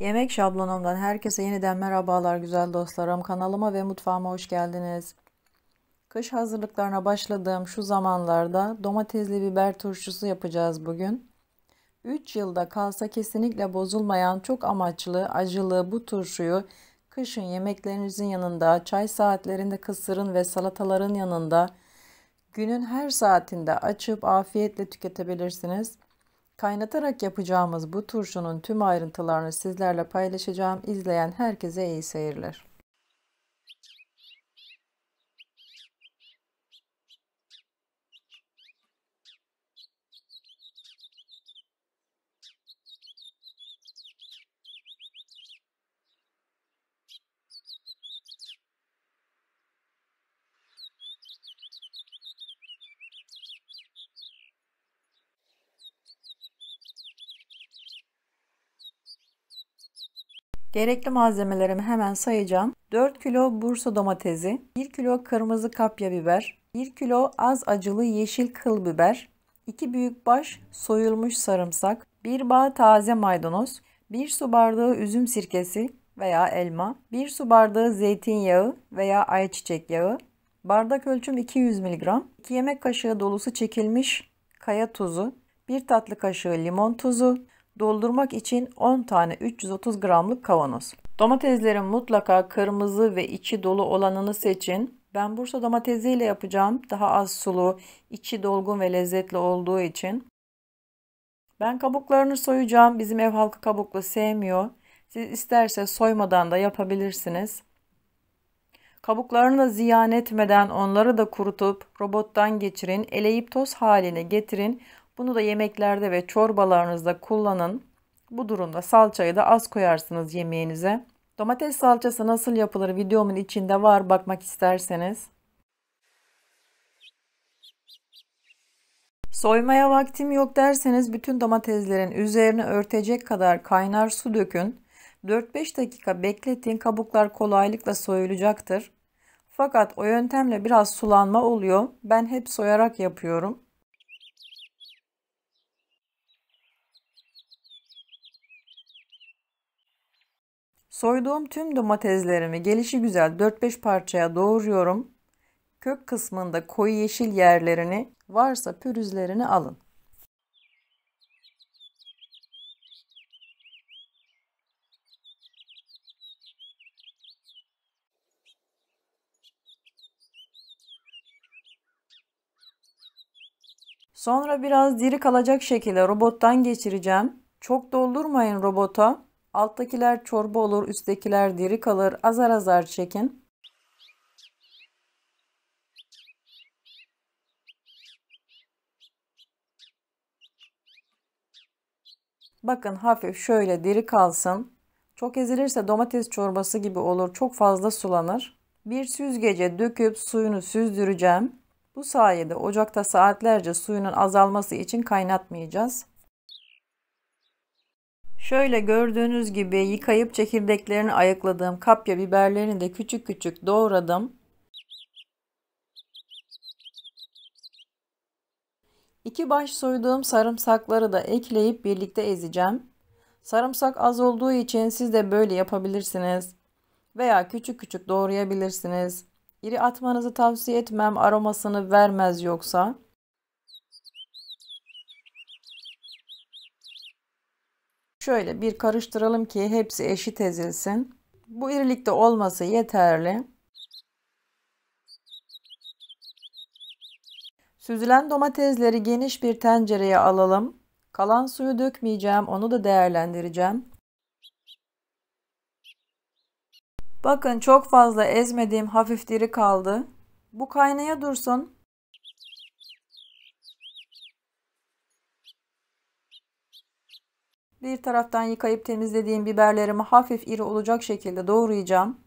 Yemek şablonumdan herkese yeniden merhabalar güzel dostlarım. Kanalıma ve mutfağıma hoş geldiniz. Kış hazırlıklarına başladığım şu zamanlarda domatesli biber turşusu yapacağız bugün. 3 yılda kalsa kesinlikle bozulmayan çok amaçlı acılı bu turşuyu kışın yemeklerinizin yanında, çay saatlerinde kısırın ve salataların yanında günün her saatinde açıp afiyetle tüketebilirsiniz. Kaynatarak yapacağımız bu turşunun tüm ayrıntılarını sizlerle paylaşacağım. İzleyen herkese iyi seyirler. Gerekli malzemelerimi hemen sayacağım. 4 kilo bursa domatesi, 1 kilo kırmızı kapya biber, 1 kilo az acılı yeşil kıl biber, 2 büyük baş soyulmuş sarımsak, 1 bağ taze maydanoz, 1 su bardağı üzüm sirkesi veya elma, 1 su bardağı zeytinyağı veya ayçiçek yağı, bardak ölçüm 200 mg, 2 yemek kaşığı dolusu çekilmiş kaya tuzu, 1 tatlı kaşığı limon tuzu, Doldurmak için 10 tane 330 gramlık kavanoz. Domateslerin mutlaka kırmızı ve içi dolu olanını seçin. Ben Bursa domatesiyle yapacağım. Daha az sulu, içi dolgun ve lezzetli olduğu için. Ben kabuklarını soyacağım. Bizim ev halkı kabuklu sevmiyor. Siz isterse soymadan da yapabilirsiniz. Kabuklarını da ziyan etmeden onları da kurutup robottan geçirin, eleyip toz haline getirin. Bunu da yemeklerde ve çorbalarınızda kullanın. Bu durumda salçayı da az koyarsınız yemeğinize. Domates salçası nasıl yapılır videomun içinde var bakmak isterseniz. Soymaya vaktim yok derseniz bütün domateslerin üzerine örtecek kadar kaynar su dökün. 4-5 dakika bekletin kabuklar kolaylıkla soyulacaktır. Fakat o yöntemle biraz sulanma oluyor. Ben hep soyarak yapıyorum. Soyduğum tüm domateslerimi gelişi güzel 4-5 parçaya doğruyorum. Kök kısmında koyu yeşil yerlerini varsa pürüzlerini alın. Sonra biraz diri kalacak şekilde robottan geçireceğim. Çok doldurmayın robota. Alttakiler çorba olur, üsttekiler diri kalır. Azar azar çekin. Bakın hafif şöyle diri kalsın. Çok ezilirse domates çorbası gibi olur. Çok fazla sulanır. Bir süzgece döküp suyunu süzdüreceğim. Bu sayede ocakta saatlerce suyunun azalması için kaynatmayacağız. Şöyle gördüğünüz gibi yıkayıp çekirdeklerini ayıkladığım kapya biberlerini de küçük küçük doğradım. 2 baş soyduğum sarımsakları da ekleyip birlikte ezeceğim. Sarımsak az olduğu için siz de böyle yapabilirsiniz. Veya küçük küçük doğrayabilirsiniz. İri atmanızı tavsiye etmem aromasını vermez yoksa. Şöyle bir karıştıralım ki hepsi eşit ezilsin. Bu irilikte olması yeterli. Süzülen domatesleri geniş bir tencereye alalım. Kalan suyu dökmeyeceğim, onu da değerlendireceğim. Bakın çok fazla ezmediğim hafif diri kaldı. Bu kaynaya dursun. Bir taraftan yıkayıp temizlediğim biberlerimi hafif iri olacak şekilde doğrayacağım.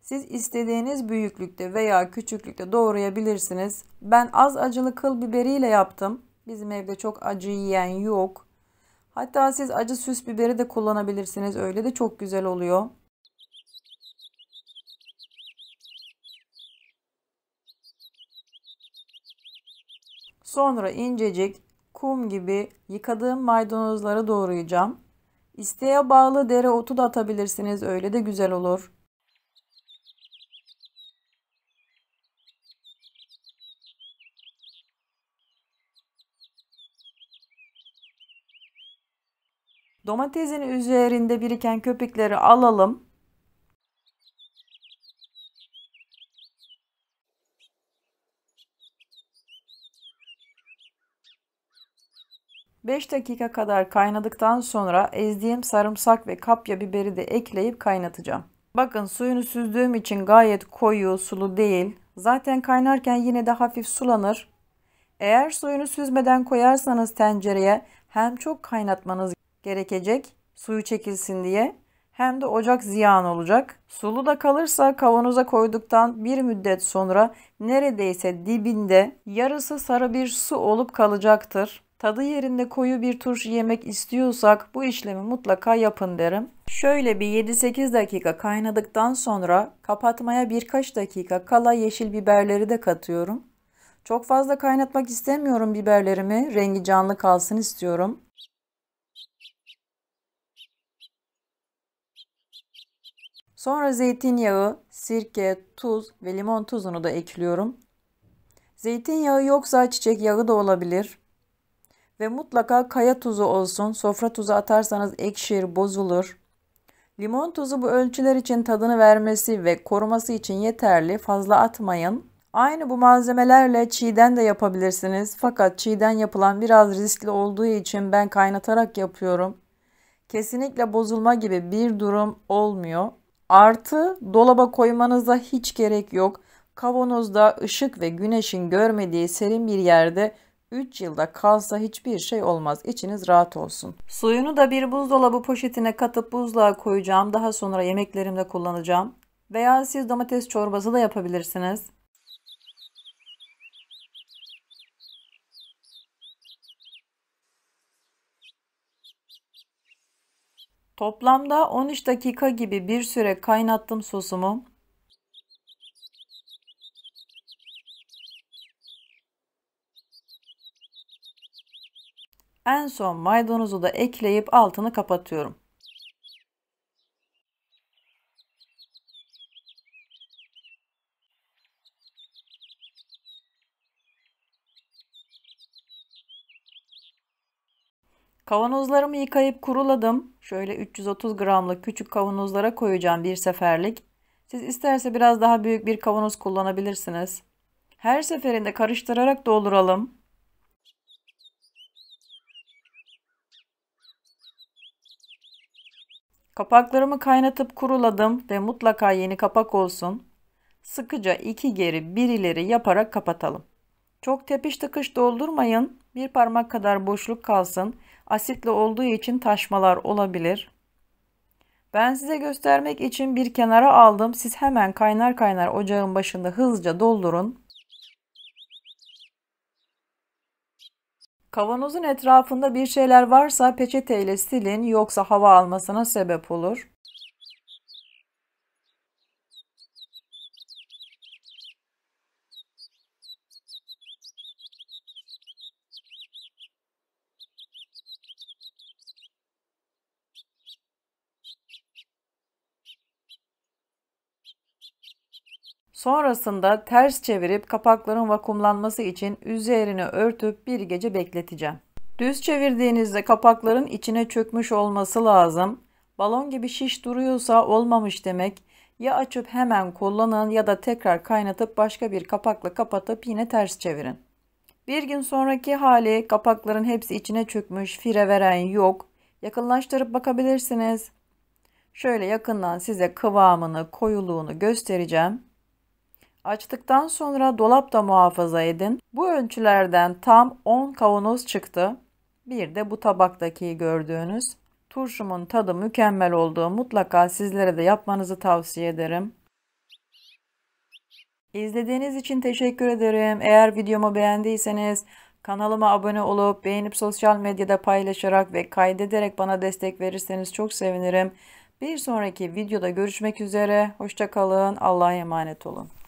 Siz istediğiniz büyüklükte veya küçüklükte doğrayabilirsiniz. Ben az acılı kıl biberiyle yaptım. Bizim evde çok acı yiyen yok. Hatta siz acı süs biberi de kullanabilirsiniz. Öyle de çok güzel oluyor. Sonra incecik kum gibi yıkadığım maydanozları doğrayacağım. İsteğe bağlı dereotu da atabilirsiniz. Öyle de güzel olur. Domatesin üzerinde biriken köpükleri alalım. 5 dakika kadar kaynadıktan sonra ezdiğim sarımsak ve kapya biberi de ekleyip kaynatacağım. Bakın suyunu süzdüğüm için gayet koyu, sulu değil. Zaten kaynarken yine de hafif sulanır. Eğer suyunu süzmeden koyarsanız tencereye hem çok kaynatmanız gerekecek suyu çekilsin diye hem de ocak ziyan olacak. Sulu da kalırsa kavanoza koyduktan bir müddet sonra neredeyse dibinde yarısı sarı bir su olup kalacaktır. Tadı yerinde koyu bir turşu yemek istiyorsak bu işlemi mutlaka yapın derim. Şöyle bir 7-8 dakika kaynadıktan sonra kapatmaya birkaç dakika kala yeşil biberleri de katıyorum. Çok fazla kaynatmak istemiyorum biberlerimi. Rengi canlı kalsın istiyorum. Sonra zeytinyağı, sirke, tuz ve limon tuzunu da ekliyorum. Zeytinyağı yoksa çiçek yağı da olabilir. Ve mutlaka kaya tuzu olsun. Sofra tuzu atarsanız ekşir, bozulur. Limon tuzu bu ölçüler için tadını vermesi ve koruması için yeterli. Fazla atmayın. Aynı bu malzemelerle çiğden de yapabilirsiniz. Fakat çiğden yapılan biraz riskli olduğu için ben kaynatarak yapıyorum. Kesinlikle bozulma gibi bir durum olmuyor. Artı dolaba koymanıza hiç gerek yok. Kavanozda ışık ve güneşin görmediği serin bir yerde 3 yılda kalsa hiçbir şey olmaz. İçiniz rahat olsun. Suyunu da bir buzdolabı poşetine katıp buzluğa koyacağım. Daha sonra yemeklerimde kullanacağım. Veya siz domates çorbası da yapabilirsiniz. Toplamda 13 dakika gibi bir süre kaynattım sosumu. En son maydanozu da ekleyip altını kapatıyorum. Kavanozlarımı yıkayıp kuruladım. Şöyle 330 gramlık küçük kavanozlara koyacağım bir seferlik. Siz isterse biraz daha büyük bir kavanoz kullanabilirsiniz. Her seferinde karıştırarak dolduralım. Kapaklarımı kaynatıp kuruladım ve mutlaka yeni kapak olsun. Sıkıca iki geri bir ileri yaparak kapatalım. Çok tepiş tıkış doldurmayın. Bir parmak kadar boşluk kalsın. Asitli olduğu için taşmalar olabilir. Ben size göstermek için bir kenara aldım. Siz hemen kaynar kaynar ocağın başında hızlıca doldurun. Kavanozun etrafında bir şeyler varsa peçeteyle silin yoksa hava almasına sebep olur. Sonrasında ters çevirip kapakların vakumlanması için üzerini örtüp bir gece bekleteceğim. Düz çevirdiğinizde kapakların içine çökmüş olması lazım. Balon gibi şiş duruyorsa olmamış demek. Ya açıp hemen kullanın ya da tekrar kaynatıp başka bir kapakla kapatıp yine ters çevirin. Bir gün sonraki hali kapakların hepsi içine çökmüş, fire veren yok. Yakınlaştırıp bakabilirsiniz. Şöyle yakından size kıvamını, koyuluğunu göstereceğim. Açtıktan sonra dolapta muhafaza edin. Bu ölçülerden tam 10 kavanoz çıktı. Bir de bu tabaktaki gördüğünüz turşumun tadı mükemmel olduğu Mutlaka sizlere de yapmanızı tavsiye ederim. İzlediğiniz için teşekkür ederim. Eğer videomu beğendiyseniz kanalıma abone olup beğenip sosyal medyada paylaşarak ve kaydederek bana destek verirseniz çok sevinirim. Bir sonraki videoda görüşmek üzere. Hoşçakalın. Allah'a emanet olun.